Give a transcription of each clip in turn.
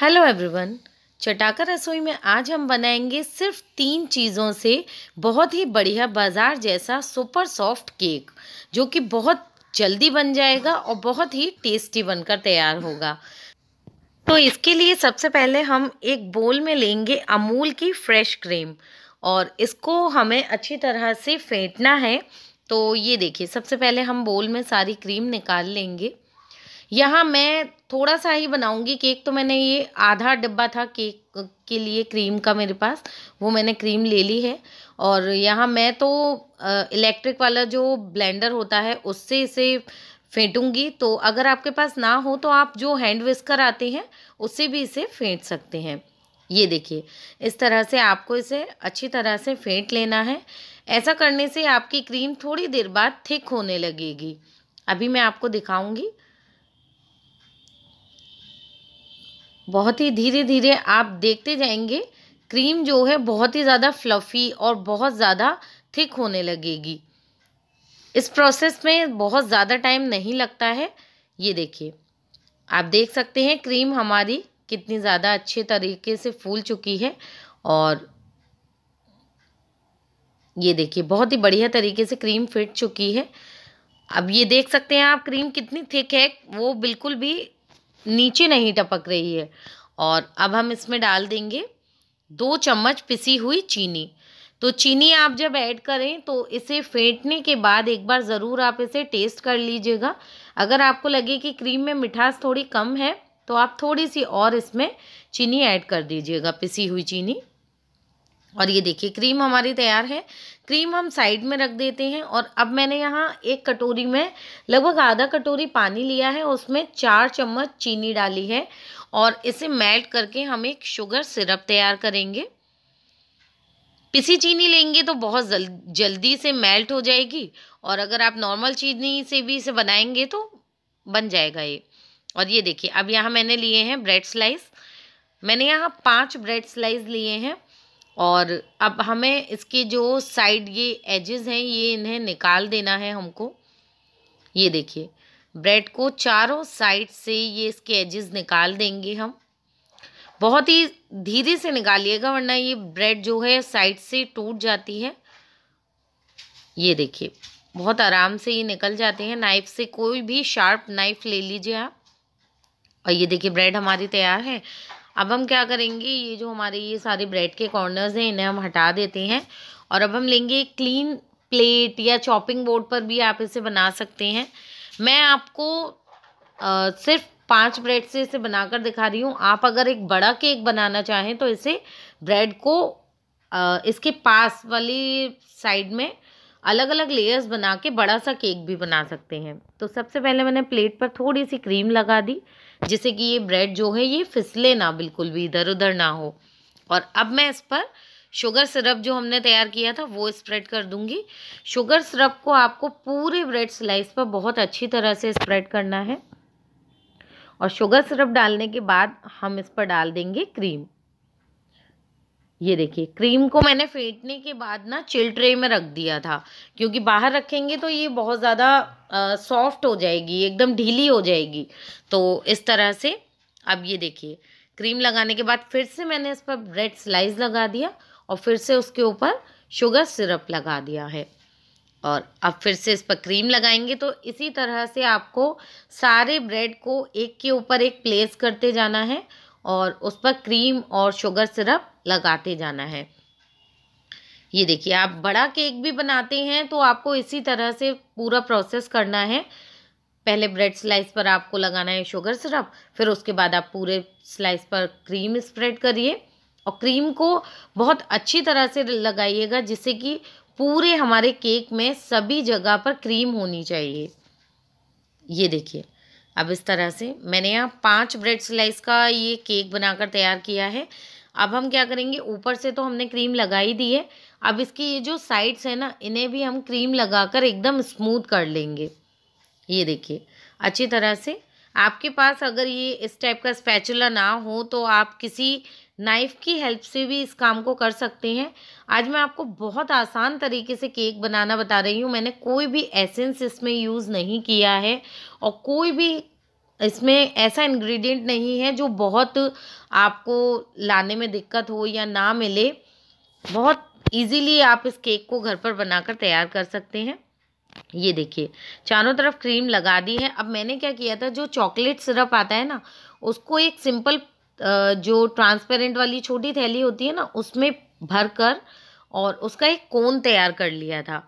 hello everyone चटाका रसोई में आज हम बनाएंगे सिर्फ तीन चीज़ों से बहुत ही बढ़िया बाज़ार जैसा सुपर सॉफ्ट केक जो कि बहुत जल्दी बन जाएगा और बहुत ही टेस्टी बनकर तैयार होगा तो इसके लिए सबसे पहले हम एक बोल में लेंगे अमूल की फ्रेश क्रीम और इसको हमें अच्छी तरह से फेंटना है तो ये देखिए सबसे पहले हम बोल में सारी क्रीम निकाल लेंगे यहाँ मैं थोड़ा सा ही बनाऊँगी केक तो मैंने ये आधा डिब्बा था केक के लिए क्रीम का मेरे पास वो मैंने क्रीम ले ली है और यहाँ मैं तो इलेक्ट्रिक वाला जो ब्लेंडर होता है उससे इसे फेंटूंगी तो अगर आपके पास ना हो तो आप जो हैंड विस्कर आते हैं उससे भी इसे फेंट सकते हैं ये देखिए इस तरह से आपको इसे अच्छी तरह से फेंट लेना है ऐसा करने से आपकी क्रीम थोड़ी देर बाद थिक होने लगेगी अभी मैं आपको दिखाऊंगी बहुत ही धीरे धीरे आप देखते जाएंगे क्रीम जो है बहुत ही ज़्यादा फ्लफ़ी और बहुत ज़्यादा थिक होने लगेगी इस प्रोसेस में बहुत ज़्यादा टाइम नहीं लगता है ये देखिए आप देख सकते हैं क्रीम हमारी कितनी ज़्यादा अच्छे तरीके से फूल चुकी है और ये देखिए बहुत ही बढ़िया तरीके से क्रीम फिट चुकी है अब ये देख सकते हैं आप क्रीम कितनी थिक है वो बिल्कुल भी नीचे नहीं टपक रही है और अब हम इसमें डाल देंगे दो चम्मच पिसी हुई चीनी तो चीनी आप जब ऐड करें तो इसे फेंटने के बाद एक बार ज़रूर आप इसे टेस्ट कर लीजिएगा अगर आपको लगे कि क्रीम में मिठास थोड़ी कम है तो आप थोड़ी सी और इसमें चीनी ऐड कर दीजिएगा पिसी हुई चीनी और ये देखिए क्रीम हमारी तैयार है क्रीम हम साइड में रख देते हैं और अब मैंने यहाँ एक कटोरी में लगभग आधा कटोरी पानी लिया है उसमें चार चम्मच चीनी डाली है और इसे मेल्ट करके हम एक शुगर सिरप तैयार करेंगे पिसी चीनी लेंगे तो बहुत जल, जल्दी से मेल्ट हो जाएगी और अगर आप नॉर्मल चीनी से भी इसे बनाएंगे तो बन जाएगा ये और ये देखिए अब यहाँ मैंने लिए हैं ब्रेड स्लाइस मैंने यहाँ पांच ब्रेड स्लाइस लिए हैं और अब हमें इसके जो साइड ये एजेस हैं ये इन्हें निकाल देना है हमको ये देखिए ब्रेड को चारों साइड से ये इसके एजेस निकाल देंगे हम बहुत ही धीरे से निकालिएगा वरना ये ब्रेड जो है साइड से टूट जाती है ये देखिए बहुत आराम से ये निकल जाते हैं नाइफ से कोई भी शार्प नाइफ ले लीजिए आप और ये देखिए ब्रेड हमारी तैयार है अब हम क्या करेंगे ये जो हमारे ये सारे ब्रेड के कॉर्नर्स हैं इन्हें हम हटा देते हैं और अब हम लेंगे एक क्लीन प्लेट या चॉपिंग बोर्ड पर भी आप इसे बना सकते हैं मैं आपको आ, सिर्फ पांच ब्रेड से इसे बनाकर दिखा रही हूँ आप अगर एक बड़ा केक बनाना चाहें तो इसे ब्रेड को आ, इसके पास वाली साइड में अलग अलग लेयर्स बना के बड़ा सा केक भी बना सकते हैं तो सबसे पहले मैंने प्लेट पर थोड़ी सी क्रीम लगा दी जिससे कि ये ब्रेड जो है ये फिसले ना बिल्कुल भी इधर उधर ना हो और अब मैं इस पर शुगर सिरप जो हमने तैयार किया था वो स्प्रेड कर दूंगी शुगर सिरप को आपको पूरे ब्रेड स्लाइस पर बहुत अच्छी तरह से स्प्रेड करना है और शुगर सिरप डालने के बाद हम इस पर डाल देंगे क्रीम ये देखिए क्रीम को मैंने फेंटने के बाद ना चिल ट्रे में रख दिया था क्योंकि बाहर रखेंगे तो ये बहुत ज़्यादा सॉफ्ट हो जाएगी एकदम ढीली हो जाएगी तो इस तरह से अब ये देखिए क्रीम लगाने के बाद फिर से मैंने इस पर ब्रेड स्लाइस लगा दिया और फिर से उसके ऊपर शुगर सिरप लगा दिया है और अब फिर से इस पर क्रीम लगाएंगे तो इसी तरह से आपको सारे ब्रेड को एक के ऊपर एक प्लेस करते जाना है और उस पर क्रीम और शुगर सिरप लगाते जाना है ये देखिए आप बड़ा केक भी बनाते हैं तो आपको इसी तरह से पूरा प्रोसेस करना है पहले ब्रेड स्लाइस पर आपको लगाना है शुगर सिरप फिर उसके बाद आप पूरे स्लाइस पर क्रीम स्प्रेड करिए और क्रीम को बहुत अच्छी तरह से लगाइएगा जिससे कि पूरे हमारे केक में सभी जगह पर क्रीम होनी चाहिए ये देखिए अब इस तरह से मैंने यहाँ पाँच ब्रेड स्लाइस का ये केक बनाकर तैयार किया है अब हम क्या करेंगे ऊपर से तो हमने क्रीम लगा ही दी है अब इसकी ये जो साइड्स है ना इन्हें भी हम क्रीम लगाकर एकदम स्मूथ कर लेंगे ये देखिए अच्छी तरह से आपके पास अगर ये इस टाइप का स्पैचुला ना हो तो आप किसी नाइफ़ की हेल्प से भी इस काम को कर सकते हैं आज मैं आपको बहुत आसान तरीके से केक बनाना बता रही हूँ मैंने कोई भी एसेंस इसमें यूज़ नहीं किया है और कोई भी इसमें ऐसा इंग्रेडिएंट नहीं है जो बहुत आपको लाने में दिक्कत हो या ना मिले बहुत इजीली आप इस केक को घर पर बनाकर तैयार कर सकते हैं ये देखिए चारों तरफ क्रीम लगा दी है अब मैंने क्या किया था जो चॉकलेट सिरप आता है ना उसको एक सिंपल जो ट्रांसपेरेंट वाली छोटी थैली होती है ना उसमें भर कर और उसका एक कोन तैयार कर लिया था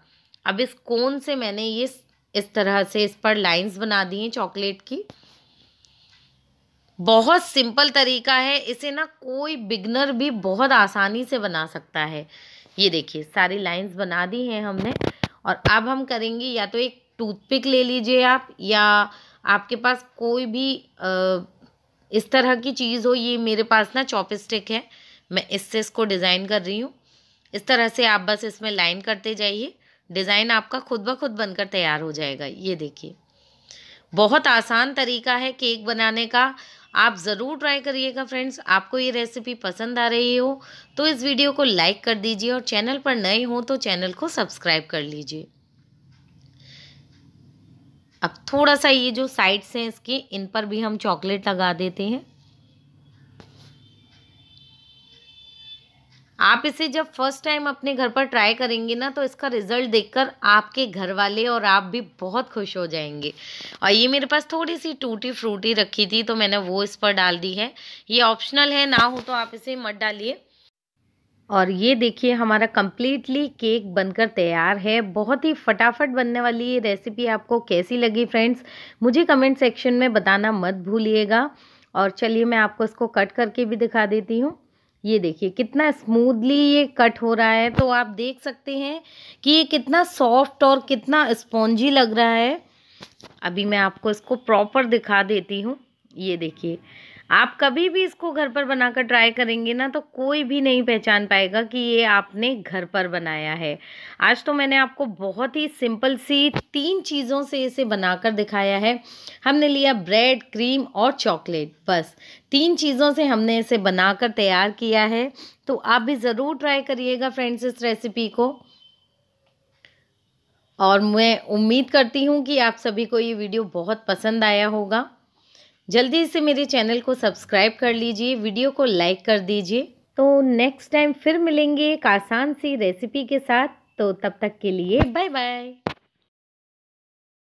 अब इस कोन से मैंने ये इस तरह से इस पर लाइंस बना दी हैं चॉकलेट की बहुत सिंपल तरीका है इसे ना कोई बिगनर भी बहुत आसानी से बना सकता है ये देखिए सारी लाइंस बना दी हैं हमने और अब हम करेंगे या तो एक टूथपिक ले लीजिए आप या आपके पास कोई भी आ, इस तरह की चीज़ हो ये मेरे पास ना चॉप स्टिक है मैं इससे इसको डिज़ाइन कर रही हूँ इस तरह से आप बस इसमें लाइन करते जाइए डिज़ाइन आपका खुद ब खुद बनकर तैयार हो जाएगा ये देखिए बहुत आसान तरीका है केक बनाने का आप ज़रूर ट्राई करिएगा फ्रेंड्स आपको ये रेसिपी पसंद आ रही हो तो इस वीडियो को लाइक कर दीजिए और चैनल पर नए हो तो चैनल को सब्सक्राइब कर लीजिए अब थोड़ा सा ये जो साइड्स हैं इसके इन पर भी हम चॉकलेट लगा देते हैं आप इसे जब फर्स्ट टाइम अपने घर पर ट्राई करेंगे ना तो इसका रिज़ल्ट देखकर आपके घर वाले और आप भी बहुत खुश हो जाएंगे और ये मेरे पास थोड़ी सी टूटी फ्रूटी रखी थी तो मैंने वो इस पर डाल दी है ये ऑप्शनल है ना हो तो आप इसे मत डालिए और ये देखिए हमारा कम्प्लीटली केक बनकर तैयार है बहुत ही फटाफट बनने वाली ये रेसिपी आपको कैसी लगी फ्रेंड्स मुझे कमेंट सेक्शन में बताना मत भूलिएगा और चलिए मैं आपको इसको कट करके भी दिखा देती हूँ ये देखिए कितना स्मूदली ये कट हो रहा है तो आप देख सकते हैं कि ये कितना सॉफ्ट और कितना स्पॉन्जी लग रहा है अभी मैं आपको इसको प्रॉपर दिखा देती हूँ ये देखिए आप कभी भी इसको घर पर बनाकर ट्राई करेंगे ना तो कोई भी नहीं पहचान पाएगा कि ये आपने घर पर बनाया है आज तो मैंने आपको बहुत ही सिंपल सी तीन चीज़ों से इसे बनाकर दिखाया है हमने लिया ब्रेड क्रीम और चॉकलेट बस तीन चीज़ों से हमने इसे बनाकर तैयार किया है तो आप भी ज़रूर ट्राई करिएगा फ्रेंड्स इस रेसिपी को और मैं उम्मीद करती हूँ कि आप सभी को ये वीडियो बहुत पसंद आया होगा जल्दी से मेरे चैनल को सब्सक्राइब कर लीजिए वीडियो को लाइक कर दीजिए तो नेक्स्ट टाइम फिर मिलेंगे एक आसान सी रेसिपी के साथ तो तब तक के लिए बाय बाय